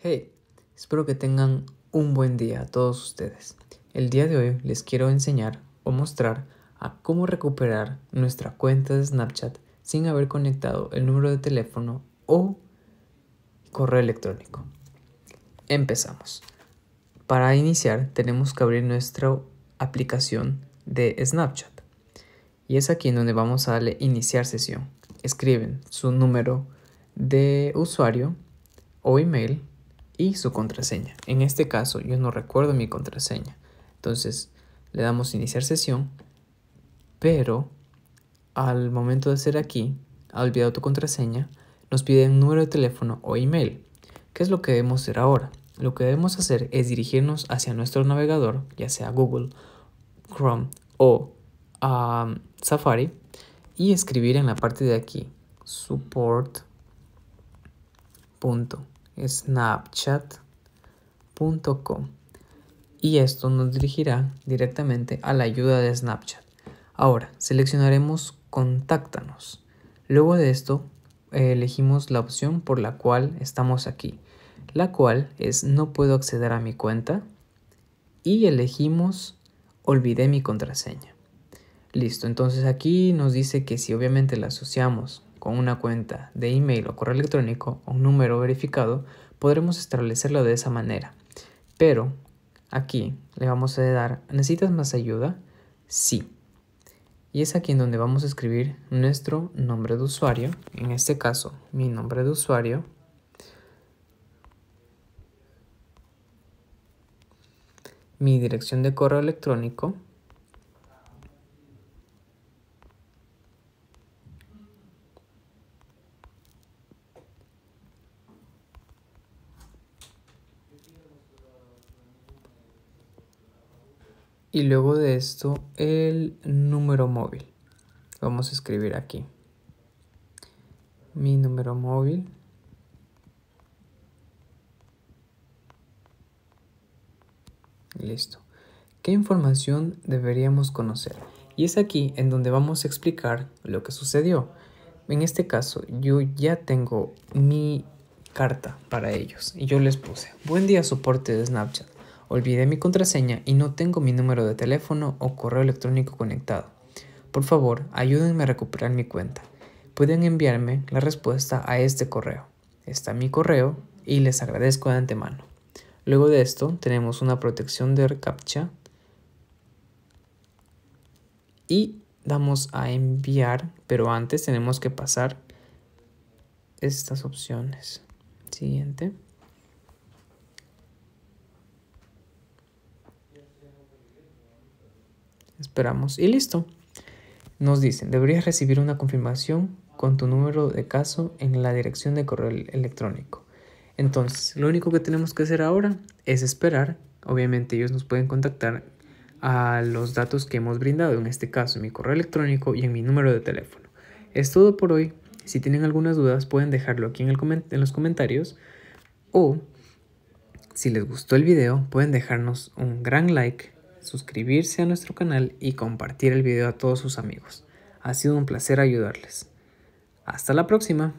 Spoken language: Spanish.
Hey, espero que tengan un buen día a todos ustedes. El día de hoy les quiero enseñar o mostrar a cómo recuperar nuestra cuenta de Snapchat sin haber conectado el número de teléfono o correo electrónico. Empezamos. Para iniciar tenemos que abrir nuestra aplicación de Snapchat y es aquí en donde vamos a darle iniciar sesión. Escriben su número de usuario o email y su contraseña. En este caso yo no recuerdo mi contraseña. Entonces le damos iniciar sesión, pero al momento de hacer aquí, ha olvidado tu contraseña, nos pide un número de teléfono o email. ¿Qué es lo que debemos hacer ahora? Lo que debemos hacer es dirigirnos hacia nuestro navegador, ya sea Google, Chrome o um, Safari, y escribir en la parte de aquí support snapchat.com y esto nos dirigirá directamente a la ayuda de Snapchat. Ahora, seleccionaremos Contáctanos. Luego de esto, elegimos la opción por la cual estamos aquí, la cual es No puedo acceder a mi cuenta y elegimos Olvidé mi contraseña. Listo, entonces aquí nos dice que si obviamente la asociamos con una cuenta de email o correo electrónico o un número verificado podremos establecerlo de esa manera. Pero aquí le vamos a dar, ¿necesitas más ayuda? Sí. Y es aquí en donde vamos a escribir nuestro nombre de usuario, en este caso mi nombre de usuario. Mi dirección de correo electrónico. Y luego de esto, el número móvil. Vamos a escribir aquí. Mi número móvil. Listo. ¿Qué información deberíamos conocer? Y es aquí en donde vamos a explicar lo que sucedió. En este caso, yo ya tengo mi carta para ellos y yo les puse, buen día soporte de Snapchat. Olvidé mi contraseña y no tengo mi número de teléfono o correo electrónico conectado. Por favor, ayúdenme a recuperar mi cuenta. Pueden enviarme la respuesta a este correo. Está mi correo y les agradezco de antemano. Luego de esto tenemos una protección de captcha y damos a enviar, pero antes tenemos que pasar estas opciones. Siguiente. Esperamos y listo. Nos dicen, deberías recibir una confirmación con tu número de caso en la dirección de correo electrónico. Entonces, lo único que tenemos que hacer ahora es esperar. Obviamente ellos nos pueden contactar a los datos que hemos brindado, en este caso en mi correo electrónico y en mi número de teléfono. Es todo por hoy. Si tienen algunas dudas pueden dejarlo aquí en, el en los comentarios o si les gustó el video pueden dejarnos un gran like suscribirse a nuestro canal y compartir el video a todos sus amigos. Ha sido un placer ayudarles. Hasta la próxima.